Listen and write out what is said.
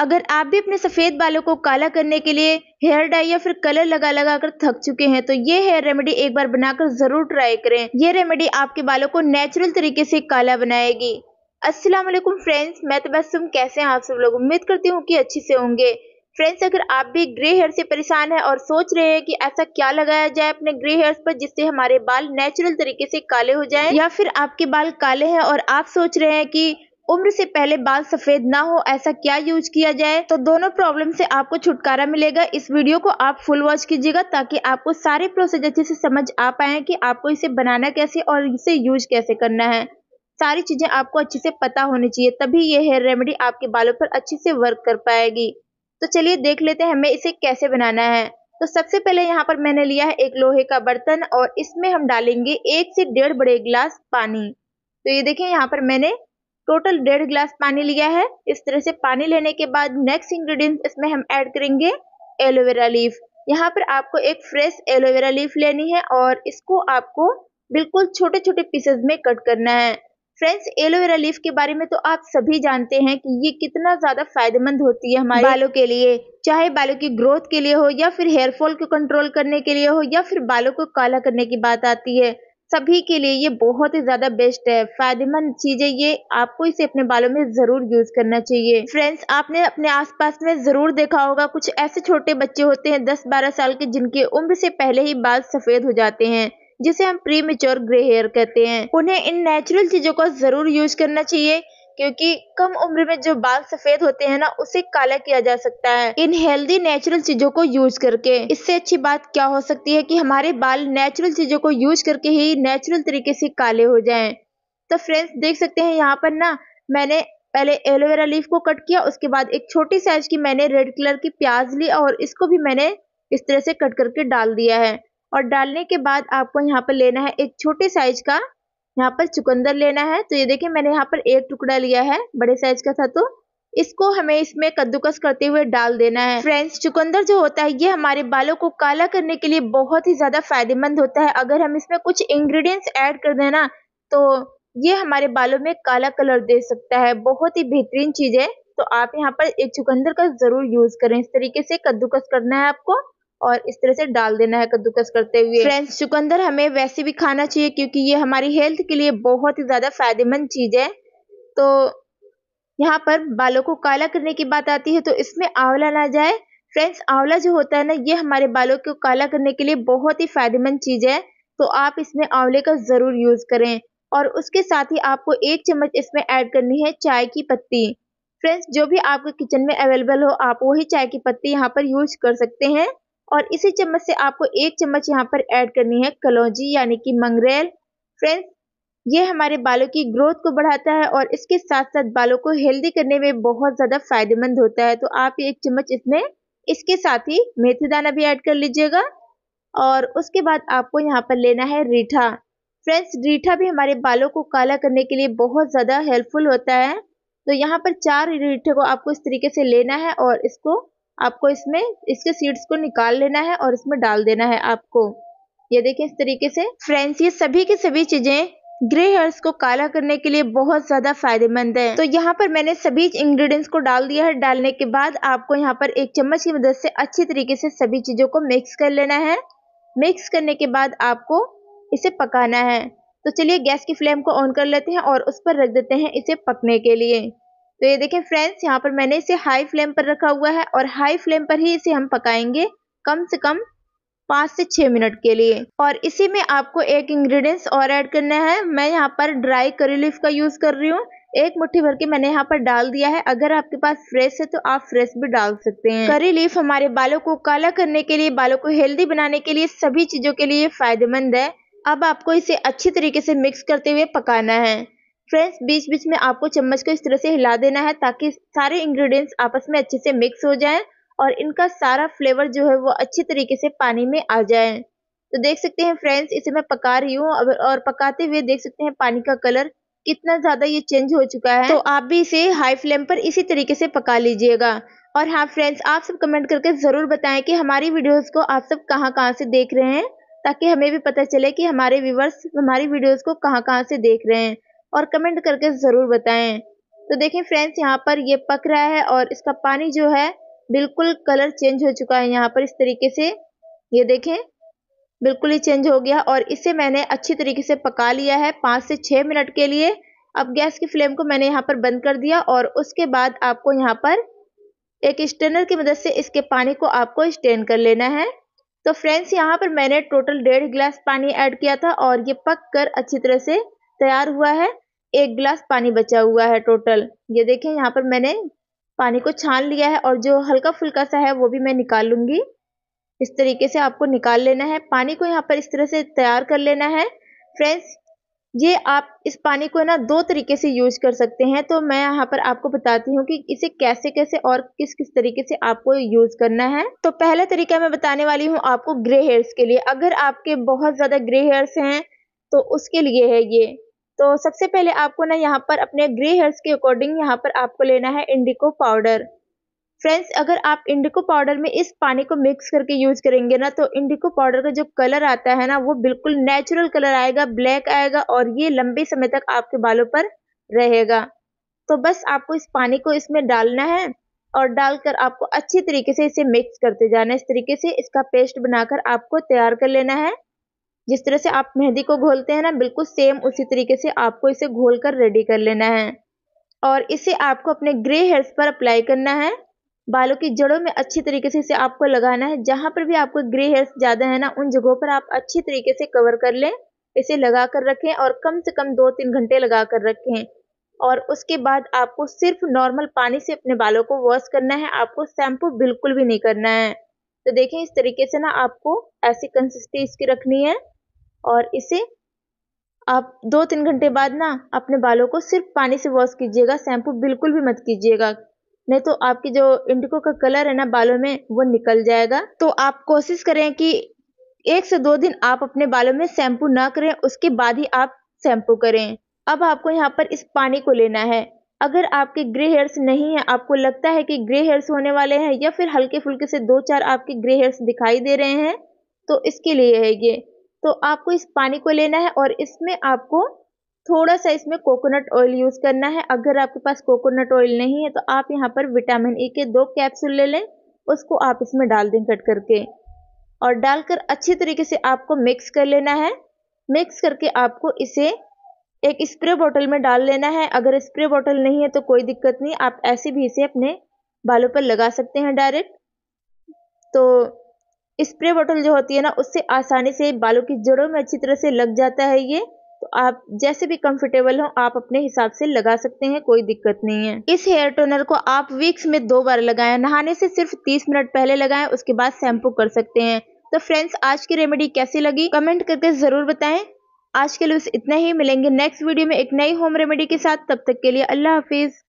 अगर आप भी अपने सफ़ेद बालों को काला करने के लिए हेयर डाई या फिर कलर लगा लगा कर थक चुके हैं तो ये हेयर रेमेडी एक बार बनाकर ज़रूर ट्राई करें ये रेमेडी आपके बालों को नेचुरल तरीके से काला बनाएगी अस्सलाम वालेकुम फ्रेंड्स मैं तो तुम कैसे हैं आप सब लोग उम्मीद करती हूँ कि अच्छे से होंगे फ्रेंड्स अगर आप भी ग्रे हेयर से परेशान है और सोच रहे हैं कि ऐसा क्या लगाया जाए अपने ग्रे हेयर्स पर जिससे हमारे बाल नेचुरल तरीके से काले हो जाएं या फिर आपके बाल काले हैं और आप सोच रहे हैं कि उम्र से पहले बाल सफेद ना हो ऐसा क्या यूज किया जाए तो दोनों प्रॉब्लम से आपको छुटकारा मिलेगा इस वीडियो को आप फुल वॉच कीजिएगा ताकि आपको सारे प्रोसेस अच्छे से समझ आ पाए कि आपको इसे बनाना कैसे और इसे यूज कैसे करना है सारी चीजें आपको अच्छे से पता होनी चाहिए तभी ये हेयर रेमेडी आपके बालों पर अच्छे से वर्क कर पाएगी तो चलिए देख लेते हैं हमें इसे कैसे बनाना है तो सबसे पहले यहाँ पर मैंने लिया है एक लोहे का बर्तन और इसमें हम डालेंगे एक से डेढ़ बड़े गिलास पानी तो ये देखिए यहाँ पर मैंने टोटल डेढ़ ग्लास पानी लिया है इस तरह से पानी लेने के बाद नेक्स्ट इंग्रेडिएंट इसमें हम ऐड करेंगे एलोवेरा लीफ यहाँ पर आपको एक फ्रेश एलोवेरा लीफ लेनी है और इसको आपको बिल्कुल छोटे छोटे पीसेस में कट करना है फ्रेंड्स एलोवेरा लीफ के बारे में तो आप सभी जानते हैं कि ये कितना ज़्यादा फायदेमंद होती है हमारे बालों के लिए चाहे बालों की ग्रोथ के लिए हो या फिर हेयर फॉल को कंट्रोल करने के लिए हो या फिर बालों को काला करने की बात आती है सभी के लिए ये बहुत ही ज्यादा बेस्ट है फायदेमंद चीज है ये आपको इसे अपने बालों में जरूर यूज करना चाहिए फ्रेंड्स आपने अपने आसपास में जरूर देखा होगा कुछ ऐसे छोटे बच्चे होते हैं दस बारह साल के जिनकी उम्र से पहले ही बाल सफेद हो जाते हैं जिसे हम प्री मेच्योर ग्रे हेयर कहते हैं उन्हें इन नेचुरल चीजों का जरूर यूज करना चाहिए क्योंकि कम उम्र में जो बाल सफेद होते हैं ना उसे काला किया जा सकता है इन हेल्दी नेचुरल चीजों को यूज करके इससे अच्छी बात क्या हो सकती है कि हमारे बाल नेचुरल चीजों को यूज करके ही नेचुरल तरीके से काले हो जाएं तो फ्रेंड्स देख सकते हैं यहाँ पर ना मैंने पहले एलोवेरा लीफ को कट किया उसके बाद एक छोटी साइज की मैंने रेड कलर की प्याज ली और इसको भी मैंने इस तरह से कट करके डाल दिया है और डालने के बाद आपको यहाँ पर लेना है एक छोटे साइज का यहाँ पर चुकंदर लेना है तो ये देखिए मैंने यहाँ पर एक टुकड़ा लिया है बड़े साइज का था तो इसको हमें इसमें कद्दूकस करते हुए डाल देना है फ्रेंड्स चुकंदर जो होता है ये हमारे बालों को काला करने के लिए बहुत ही ज्यादा फायदेमंद होता है अगर हम इसमें कुछ इंग्रेडिएंट्स ऐड कर देना तो ये हमारे बालों में काला कलर दे सकता है बहुत ही बेहतरीन चीज है तो आप यहाँ पर एक चुकंदर का जरूर यूज करें इस तरीके से कद्दूकस करना है आपको और इस तरह से डाल देना है कद्दूकस करते हुए फ्रेंड्स चुकंदर हमें वैसे भी खाना चाहिए क्योंकि ये हमारी हेल्थ के लिए बहुत ही ज़्यादा फायदेमंद चीज़ है तो यहाँ पर बालों को काला करने की बात आती है तो इसमें आंवला ना जाए फ्रेंड्स आंवला जो होता है ना ये हमारे बालों को काला करने के लिए बहुत ही फायदेमंद चीज़ है तो आप इसमें आंवले का ज़रूर यूज़ करें और उसके साथ ही आपको एक चम्मच इसमें ऐड करनी है चाय की पत्ती फ्रेंड्स जो भी आपके किचन में अवेलेबल हो आप वही चाय की पत्ती यहाँ पर यूज कर सकते हैं और इसी चम्मच से आपको एक चम्मच यहाँ पर ऐड करनी है कलौजी यानी कि मंगरेल फ्रेंड्स ये हमारे बालों की ग्रोथ को बढ़ाता है और इसके साथ साथ बालों को हेल्दी करने में बहुत ज़्यादा फायदेमंद होता है तो आप एक चम्मच इसमें इसके साथ ही मेथी दाना भी ऐड कर लीजिएगा और उसके बाद आपको यहाँ पर लेना है रीठा फ्रेंड्स रीठा भी हमारे बालों को काला करने के लिए बहुत ज़्यादा हेल्पफुल होता है तो यहाँ पर चार रीठे को आपको इस तरीके से लेना है और इसको आपको इसमें इसके सीड्स को निकाल लेना है और इसमें डाल देना है आपको ये देखें इस तरीके से फ्रेंड्स ये सभी की सभी चीज़ें ग्रे हेयर्स को काला करने के लिए बहुत ज़्यादा फायदेमंद है तो यहाँ पर मैंने सभी इंग्रेडिएंट्स को डाल दिया है डालने के बाद आपको यहाँ पर एक चम्मच की मदद से अच्छी तरीके से सभी चीज़ों को मिक्स कर लेना है मिक्स करने के बाद आपको इसे पकाना है तो चलिए गैस की फ्लेम को ऑन कर लेते हैं और उस पर रख देते हैं इसे पकने के लिए तो ये देखें फ्रेंड्स यहाँ पर मैंने इसे हाई फ्लेम पर रखा हुआ है और हाई फ्लेम पर ही इसे हम पकाएंगे कम से कम पाँच से छः मिनट के लिए और इसी में आपको एक इंग्रेडिएंट्स और ऐड करना है मैं यहाँ पर ड्राई करी लीफ का यूज़ कर रही हूँ एक मुट्ठी भर के मैंने यहाँ पर डाल दिया है अगर आपके पास फ्रेश है तो आप फ्रेश भी डाल सकते हैं करी लीफ हमारे बालों को काला करने के लिए बालों को हेल्दी बनाने के लिए सभी चीज़ों के लिए फायदेमंद है अब आपको इसे अच्छी तरीके से मिक्स करते हुए पकाना है फ्रेंड्स बीच बीच में आपको चम्मच को इस तरह से हिला देना है ताकि सारे इंग्रेडिएंट्स आपस में अच्छे से मिक्स हो जाएं और इनका सारा फ्लेवर जो है वो अच्छे तरीके से पानी में आ जाए तो देख सकते हैं फ्रेंड्स इसे मैं पका रही हूँ और पकाते हुए देख सकते हैं पानी का कलर कितना ज़्यादा ये चेंज हो चुका है तो आप भी इसे हाई फ्लेम पर इसी तरीके से पका लीजिएगा और हाँ फ्रेंड्स आप सब कमेंट करके ज़रूर बताएं कि हमारी वीडियोस को आप सब कहाँ कहाँ से देख रहे हैं ताकि हमें भी पता चले कि हमारे व्यूवर्स हमारी वीडियोस को कहाँ कहाँ से देख रहे हैं और कमेंट करके ज़रूर बताएं तो देखें फ्रेंड्स यहाँ पर ये पक रहा है और इसका पानी जो है बिल्कुल कलर चेंज हो चुका है यहाँ पर इस तरीके से ये देखें बिल्कुल ही चेंज हो गया और इसे मैंने अच्छी तरीके से पका लिया है पाँच से छः मिनट के लिए अब गैस की फ्लेम को मैंने यहाँ पर बंद कर दिया और उसके बाद आपको यहाँ पर एक स्टेनर की मदद से इसके पानी को आपको स्टेन कर लेना है तो फ्रेंड्स यहाँ पर मैंने टोटल डेढ़ गिलास पानी ऐड किया था और ये पक कर अच्छी तरह से तैयार हुआ है एक गिलास पानी बचा हुआ है टोटल ये देखें यहाँ पर मैंने पानी को छान लिया है और जो हल्का फुल्का सा है वो भी मैं निकाल लूँगी इस तरीके से आपको निकाल लेना है पानी को यहाँ पर इस तरह से तैयार कर लेना है फ्रेंड्स ये आप इस पानी को ना दो तरीके से यूज कर सकते हैं तो मैं यहाँ पर आपको बताती हूँ कि इसे कैसे कैसे और किस किस तरीके से आपको यूज करना है तो पहला तरीका मैं बताने वाली हूँ आपको ग्रे हेयर्स के लिए अगर आपके बहुत ज्यादा ग्रे हेयर्स हैं तो उसके लिए है ये तो सबसे पहले आपको ना यहाँ पर अपने ग्रे हेयर्स के अकॉर्डिंग यहाँ पर आपको लेना है इंडिको पाउडर फ्रेंड्स अगर आप इंडिको पाउडर में इस पानी को मिक्स करके यूज करेंगे ना तो इंडिको पाउडर का जो कलर आता है ना वो बिल्कुल नेचुरल कलर आएगा ब्लैक आएगा और ये लंबे समय तक आपके बालों पर रहेगा तो बस आपको इस पानी को इसमें डालना है और डालकर आपको अच्छी तरीके से इसे मिक्स करते जाना है इस तरीके से इसका पेस्ट बनाकर आपको तैयार कर लेना है जिस तरह से आप मेहंदी को घोलते हैं ना बिल्कुल सेम उसी तरीके से आपको इसे घोल कर रेडी कर लेना है और इसे आपको अपने ग्रे हेयर्स पर अप्लाई करना है बालों की जड़ों में अच्छी तरीके से इसे आपको लगाना है जहाँ पर भी आपको ग्रे हेयर्स ज़्यादा है ना उन जगहों पर आप अच्छी तरीके से कवर कर लें इसे लगा कर रखें और कम से कम दो तीन घंटे लगा कर रखें और उसके बाद आपको सिर्फ नॉर्मल पानी से अपने बालों को वॉश करना है आपको शैम्पू बिल्कुल भी नहीं करना है तो देखें इस तरीके से ना आपको ऐसी कंसिस्टेंसी इसकी रखनी है और इसे आप दो तीन घंटे बाद ना अपने बालों को सिर्फ पानी से वॉश कीजिएगा शैम्पू बिल्कुल भी मत कीजिएगा नहीं तो आपकी जो इंडिको का कलर है ना बालों में वो निकल जाएगा तो आप कोशिश करें कि एक से दो दिन आप अपने बालों में शैम्पू ना करें उसके बाद ही आप शैम्पू करें अब आपको यहाँ पर इस पानी को लेना है अगर आपके ग्रे हेयर्स नहीं है आपको लगता है कि ग्रे हेयर्स होने वाले हैं या फिर हल्के फुल्के से दो चार आपके ग्रे हेयर्स दिखाई दे रहे हैं तो इसके लिए है ये तो आपको इस पानी को लेना है और इसमें आपको थोड़ा सा इसमें कोकोनट ऑयल यूज़ करना है अगर आपके पास कोकोनट ऑयल नहीं है तो आप यहाँ पर विटामिन ई e के दो कैप्सूल ले लें उसको आप इसमें डाल दें कट करके और डालकर अच्छी तरीके से आपको मिक्स कर लेना है मिक्स करके आपको इसे एक स्प्रे बॉटल में डाल लेना है अगर स्प्रे बॉटल नहीं है तो कोई दिक्कत नहीं आप ऐसे भी इसे अपने बालों पर लगा सकते हैं डायरेक्ट तो स्प्रे बॉटल जो होती है ना उससे आसानी से बालों की जड़ों में अच्छी तरह से लग जाता है ये तो आप जैसे भी कंफर्टेबल हो आप अपने हिसाब से लगा सकते हैं कोई दिक्कत नहीं है इस हेयर टोनर को आप वीक्स में दो बार लगाएं नहाने से सिर्फ 30 मिनट पहले लगाएं उसके बाद शैम्पू कर सकते हैं तो फ्रेंड्स आज की रेमेडी कैसी लगी कमेंट करके ज़रूर बताएं आज के लिए इतना ही मिलेंगे नेक्स्ट वीडियो में एक नई होम रेमेडी के साथ तब तक के लिए अल्लाह हाफिज़